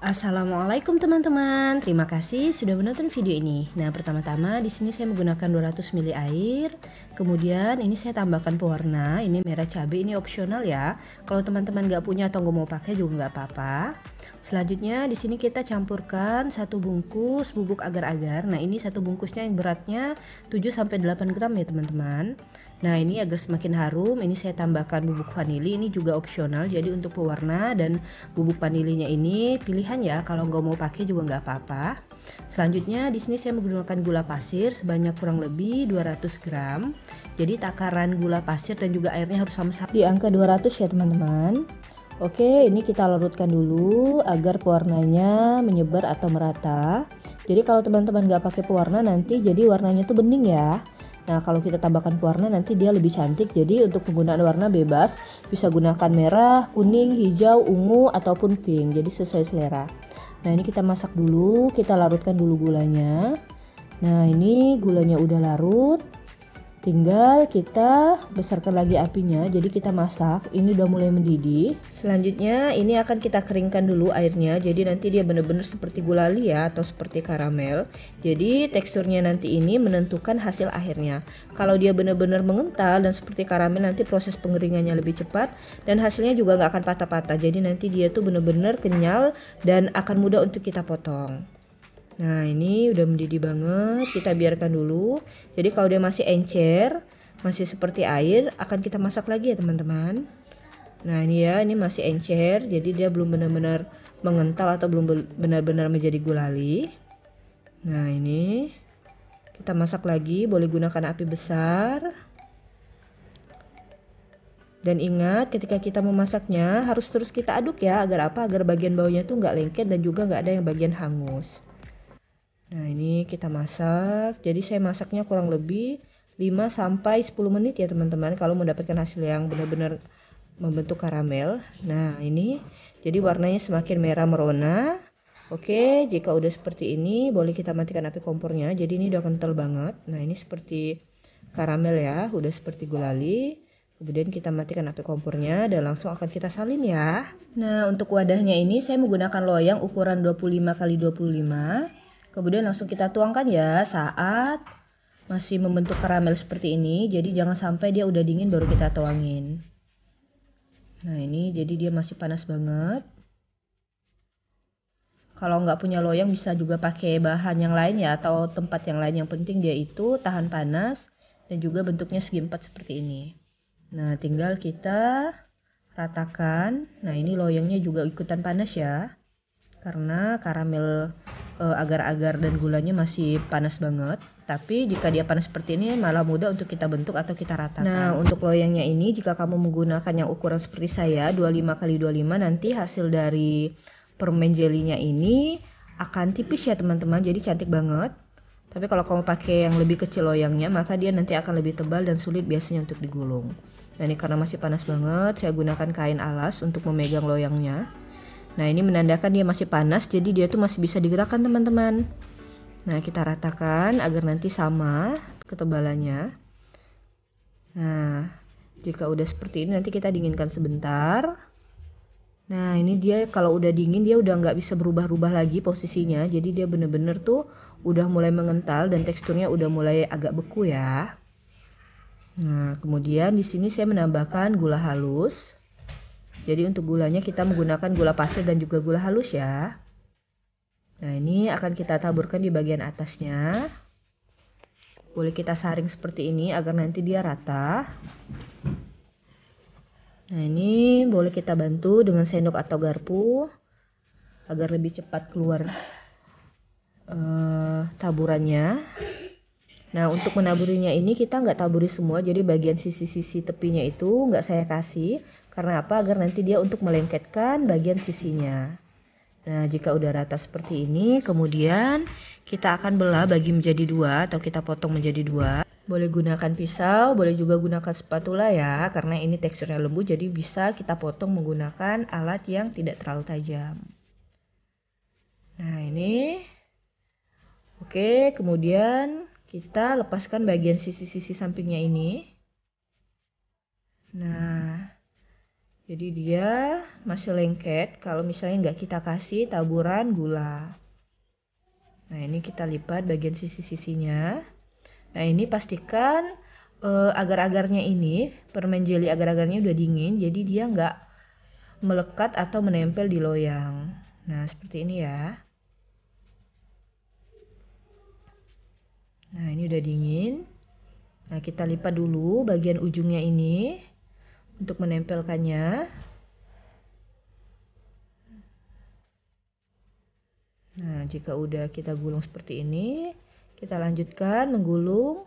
Assalamualaikum teman-teman. Terima kasih sudah menonton video ini. Nah, pertama-tama di sini saya menggunakan 200 ml air. Kemudian ini saya tambahkan pewarna. Ini merah cabe ini opsional ya. Kalau teman-teman nggak punya atau nggak mau pakai juga nggak apa-apa. Selanjutnya di sini kita campurkan satu bungkus bubuk agar-agar. Nah, ini satu bungkusnya yang beratnya 7 8 gram ya, teman-teman. Nah ini agar semakin harum ini saya tambahkan bubuk vanili ini juga opsional jadi untuk pewarna dan bubuk vanilinya ini pilihan ya kalau nggak mau pakai juga nggak apa-apa. Selanjutnya di sini saya menggunakan gula pasir sebanyak kurang lebih 200 gram. Jadi takaran gula pasir dan juga airnya harus sama-sama di angka 200 ya teman-teman. Oke, ini kita larutkan dulu agar pewarnanya menyebar atau merata. Jadi kalau teman-teman nggak pakai pewarna nanti jadi warnanya tuh bening ya. Nah, kalau kita tambahkan pewarna nanti dia lebih cantik. Jadi untuk penggunaan warna bebas, bisa gunakan merah, kuning, hijau, ungu ataupun pink. Jadi sesuai selera. Nah, ini kita masak dulu, kita larutkan dulu gulanya. Nah, ini gulanya udah larut tinggal kita besarkan lagi apinya jadi kita masak ini udah mulai mendidih selanjutnya ini akan kita keringkan dulu airnya jadi nanti dia benar-benar seperti gulali ya atau seperti karamel jadi teksturnya nanti ini menentukan hasil akhirnya kalau dia benar-benar mengental dan seperti karamel nanti proses pengeringannya lebih cepat dan hasilnya juga nggak akan patah-patah jadi nanti dia tuh benar-benar kenyal dan akan mudah untuk kita potong Nah ini udah mendidih banget, kita biarkan dulu. Jadi kalau dia masih encer, masih seperti air, akan kita masak lagi ya teman-teman. Nah ini ya, ini masih encer, jadi dia belum benar-benar mengental atau belum benar-benar menjadi gulali. Nah ini kita masak lagi, boleh gunakan api besar. Dan ingat ketika kita memasaknya harus terus kita aduk ya agar apa agar bagian baunya tuh nggak lengket dan juga nggak ada yang bagian hangus. Nah ini kita masak, jadi saya masaknya kurang lebih 5 sampai 10 menit ya teman-teman kalau mendapatkan hasil yang benar-benar membentuk karamel. Nah, ini jadi warnanya semakin merah merona. Oke, jika udah seperti ini boleh kita matikan api kompornya. Jadi ini udah kental banget. Nah, ini seperti karamel ya, udah seperti gulali. Kemudian kita matikan api kompornya dan langsung akan kita salin ya. Nah, untuk wadahnya ini saya menggunakan loyang ukuran 25 x 25 Kemudian langsung kita tuangkan ya saat masih membentuk karamel seperti ini. Jadi jangan sampai dia udah dingin baru kita tuangin. Nah ini jadi dia masih panas banget. Kalau nggak punya loyang bisa juga pakai bahan yang lain ya atau tempat yang lain. Yang penting dia itu tahan panas dan juga bentuknya segi empat seperti ini. Nah tinggal kita ratakan. Nah ini loyangnya juga ikutan panas ya. Karena karamel Eh, agar-agar dan gulanya masih panas banget tapi jika dia panas seperti ini malah mudah untuk kita bentuk atau kita ratakan. Nah, untuk loyangnya ini jika kamu menggunakan yang ukuran seperti saya 25 kali 25 nanti hasil dari permen jelinya ini akan tipis ya teman-teman, jadi cantik banget. Tapi kalau kamu pakai yang lebih kecil loyangnya, maka dia nanti akan lebih tebal dan sulit biasanya untuk digulung. Nah, ini karena masih panas banget, saya gunakan kain alas untuk memegang loyangnya. Nah ini menandakan dia masih panas jadi dia tuh masih bisa digerakkan teman-teman. Nah kita ratakan agar nanti sama ketebalannya. Nah jika udah seperti ini nanti kita dinginkan sebentar. Nah ini dia kalau udah dingin dia udah nggak bisa berubah-ubah lagi posisinya. Jadi dia bener-bener tuh udah mulai mengental dan teksturnya udah mulai agak beku ya. Nah kemudian di sini saya menambahkan gula halus. Jadi untuk gulanya kita menggunakan gula pasir dan juga gula halus ya. Nah ini akan kita taburkan di bagian atasnya. Boleh kita saring seperti ini agar nanti dia rata. Nah ini boleh kita bantu dengan sendok atau garpu agar lebih cepat keluar uh, taburannya. Nah untuk menaburinya ini kita nggak taburi semua jadi bagian sisi-sisi tepinya itu nggak saya kasih karena apa? Agar nanti dia untuk melengketkan bagian sisinya. Nah, jika udah rata seperti ini, kemudian kita akan belah bagi menjadi dua atau kita potong menjadi dua. Boleh gunakan pisau, boleh juga gunakan spatula ya, karena ini teksturnya lembut jadi bisa kita potong menggunakan alat yang tidak terlalu tajam. Nah, ini. Oke, kemudian kita lepaskan bagian sisi-sisi sampingnya ini. Nah, jadi dia masih lengket kalau misalnya nggak kita kasih taburan gula. Nah ini kita lipat bagian sisi-sisinya. Nah ini pastikan eh, agar-agarnya ini permen jeli agar-agarnya udah dingin, jadi dia nggak melekat atau menempel di loyang. Nah seperti ini ya. Nah ini udah dingin. Nah kita lipat dulu bagian ujungnya ini untuk menempelkannya. Nah, jika udah kita gulung seperti ini, kita lanjutkan menggulung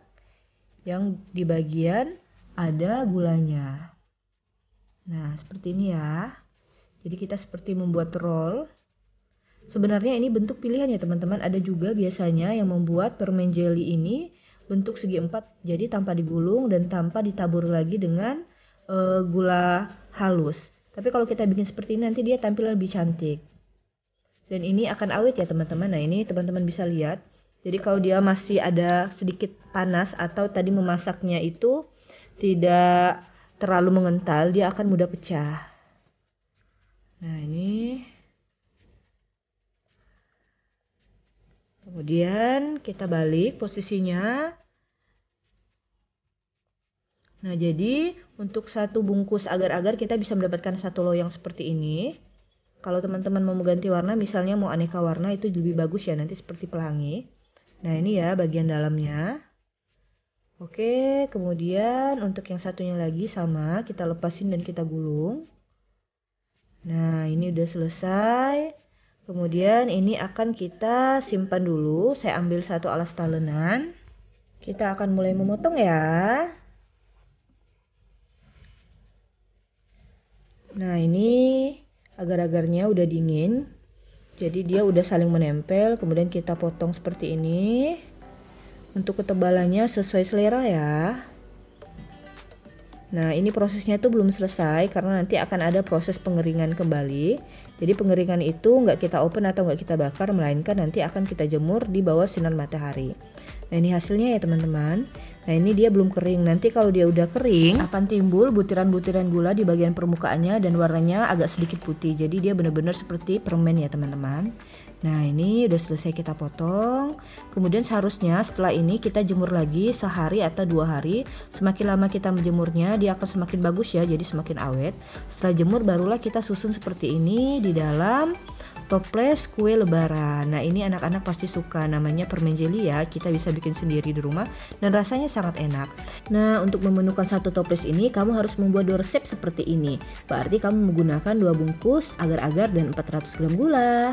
yang di bagian ada gulanya. Nah, seperti ini ya. Jadi kita seperti membuat roll. Sebenarnya ini bentuk pilihan ya teman-teman. Ada juga biasanya yang membuat permen jelly ini bentuk segi empat. Jadi tanpa digulung dan tanpa ditabur lagi dengan uh, gula halus. Tapi kalau kita bikin seperti ini nanti dia tampil lebih cantik. Dan ini akan awet ya teman-teman. Nah ini teman-teman bisa lihat. Jadi kalau dia masih ada sedikit panas atau tadi memasaknya itu tidak terlalu mengental, dia akan mudah pecah. Nah ini. Kemudian kita balik posisinya. Nah, jadi untuk satu bungkus agar-agar kita bisa mendapatkan satu loyang seperti ini. Kalau teman-teman mau mengganti warna, misalnya mau aneka warna itu lebih bagus ya nanti seperti pelangi. Nah, ini ya bagian dalamnya. Oke, kemudian untuk yang satunya lagi sama, kita lepasin dan kita gulung. Nah, ini udah selesai. Kemudian ini akan kita simpan dulu. Saya ambil satu alas talenan. Kita akan mulai memotong ya. Nah ini agar-agarnya udah dingin jadi dia udah saling menempel kemudian kita potong seperti ini untuk ketebalannya sesuai selera ya nah ini prosesnya itu belum selesai karena nanti akan ada proses pengeringan kembali jadi pengeringan itu nggak kita open atau nggak kita bakar melainkan nanti akan kita jemur di bawah sinar matahari Nah ini hasilnya ya teman-teman. Nah ini dia belum kering. Nanti kalau dia udah kering akan timbul butiran-butiran gula di bagian permukaannya dan warnanya agak sedikit putih. Jadi dia benar-benar seperti permen ya teman-teman. Nah ini udah selesai kita potong. Kemudian seharusnya setelah ini kita jemur lagi sehari atau dua hari. Semakin lama kita menjemurnya dia akan semakin bagus ya. Jadi semakin awet. Setelah jemur barulah kita susun seperti ini di dalam toples kue lebaran. Nah, ini anak-anak pasti suka namanya permen jelly ya. Kita bisa bikin sendiri di rumah dan rasanya sangat enak. Nah, untuk memenuhkan satu toples ini kamu harus membuat dua resep seperti ini. Berarti kamu menggunakan dua bungkus agar-agar dan 400 gram gula.